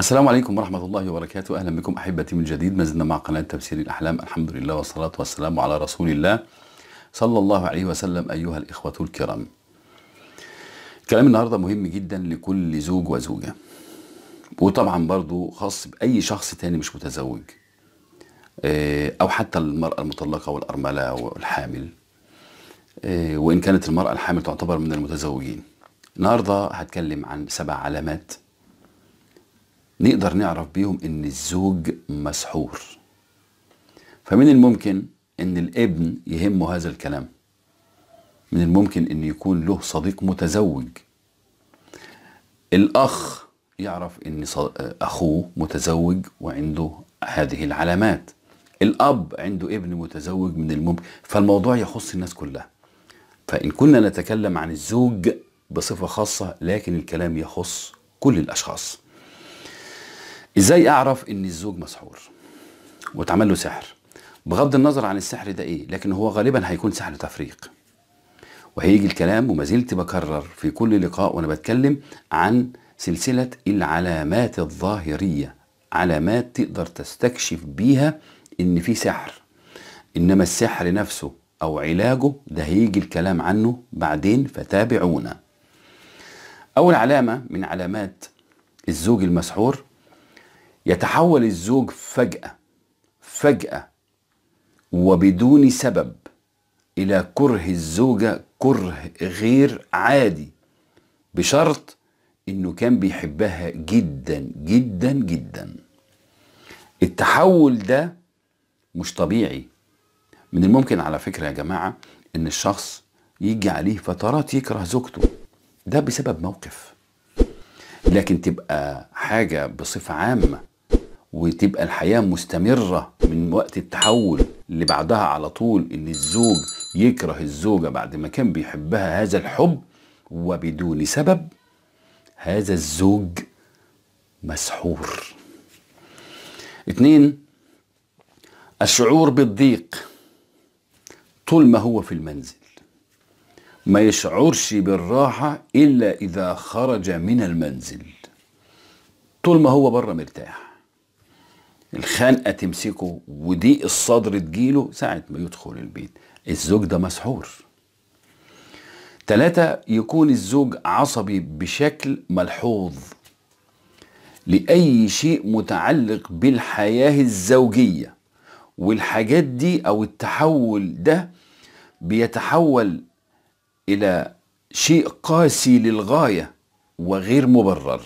السلام عليكم ورحمة الله وبركاته أهلا بكم أحبتي من جديد ما زلنا مع قناة تفسير الأحلام الحمد لله والصلاة والسلام على رسول الله صلى الله عليه وسلم أيها الإخوة الكرام كلام النهاردة مهم جدا لكل زوج وزوجة وطبعا برضو خاص بأي شخص تاني مش متزوج آه، أو حتى المرأة المطلقة والأرملة والحامل آه، وإن كانت المرأة الحامل تعتبر من المتزوجين النهاردة هتكلم عن سبع علامات نقدر نعرف بيهم ان الزوج مسحور فمن الممكن ان الابن يهمه هذا الكلام من الممكن ان يكون له صديق متزوج الاخ يعرف ان اخوه متزوج وعنده هذه العلامات الاب عنده ابن متزوج من الممكن فالموضوع يخص الناس كلها فان كنا نتكلم عن الزوج بصفه خاصه لكن الكلام يخص كل الاشخاص ازاي اعرف ان الزوج مسحور واتعمل له سحر بغض النظر عن السحر ده ايه لكن هو غالبا هيكون سحر تفريق وهيجي الكلام وما زلت بكرر في كل لقاء وانا بتكلم عن سلسله العلامات الظاهريه علامات تقدر تستكشف بيها ان في سحر انما السحر نفسه او علاجه ده هيجي الكلام عنه بعدين فتابعونا اول علامه من علامات الزوج المسحور يتحول الزوج فجأة فجأة وبدون سبب إلى كره الزوجة كره غير عادي بشرط إنه كان بيحبها جدا جدا جدا التحول ده مش طبيعي من الممكن على فكرة يا جماعة إن الشخص يجي عليه فترات يكره زوجته ده بسبب موقف لكن تبقى حاجة بصفة عامة وتبقى الحياة مستمرة من وقت التحول اللي بعدها على طول ان الزوج يكره الزوجة بعد ما كان بيحبها هذا الحب وبدون سبب هذا الزوج مسحور اتنين الشعور بالضيق طول ما هو في المنزل ما يشعرش بالراحة إلا إذا خرج من المنزل طول ما هو بره مرتاح الخنقه تمسكه وضيق الصدر تجيله ساعه ما يدخل البيت الزوج ده مسحور ثلاثة يكون الزوج عصبي بشكل ملحوظ لأي شيء متعلق بالحياة الزوجية والحاجات دي أو التحول ده بيتحول إلى شيء قاسي للغاية وغير مبرر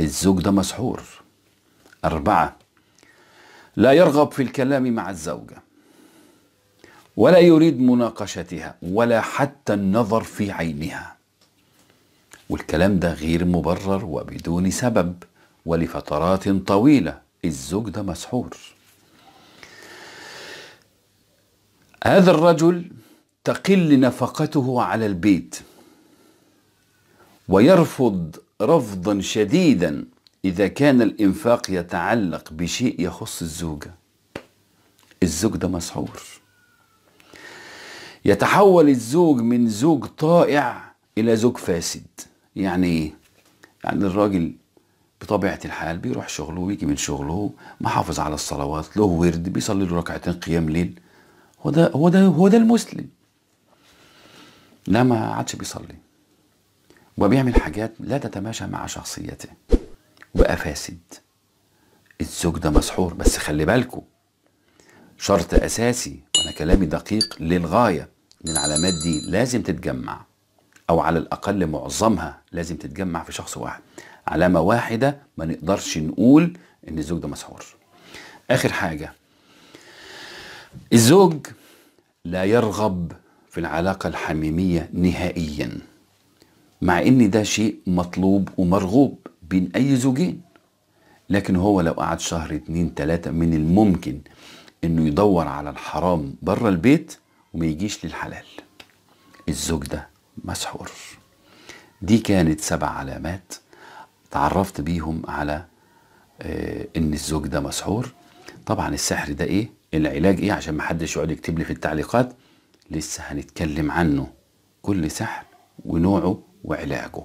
الزوج ده مسحور أربعة لا يرغب في الكلام مع الزوجة ولا يريد مناقشتها ولا حتى النظر في عينها والكلام ده غير مبرر وبدون سبب ولفترات طويلة الزوج ده مسحور هذا الرجل تقل نفقته على البيت ويرفض رفضا شديدا إذا كان الإنفاق يتعلق بشيء يخص الزوجة الزوج ده مسحور يتحول الزوج من زوج طائع إلى زوج فاسد يعني إيه؟ يعني الراجل بطبيعة الحال بيروح شغله ويجي من شغله محافظ على الصلوات له ورد بيصلي له ركعتين قيام ليل هو ده هو ده هو ده المسلم لا ما عادش بيصلي وبيعمل حاجات لا تتماشى مع شخصيته وبقى فاسد الزوج ده مسحور بس خلي بالكو شرط أساسي وأنا كلامي دقيق للغاية إن العلامات دي لازم تتجمع أو على الأقل معظمها لازم تتجمع في شخص واحد علامة واحدة ما نقدرش نقول إن الزوج ده مسحور آخر حاجة الزوج لا يرغب في العلاقة الحميمية نهائيا مع ان ده شيء مطلوب ومرغوب بين أي زوجين لكن هو لو قعد شهر اتنين تلاتة من الممكن انه يدور على الحرام بره البيت وما يجيش للحلال الزوج ده مسحور دي كانت سبع علامات تعرفت بيهم على آه ان الزوج ده مسحور طبعا السحر ده ايه العلاج ايه عشان محدش يقعد يكتب لي في التعليقات لسه هنتكلم عنه كل سحر ونوعه وعلاجه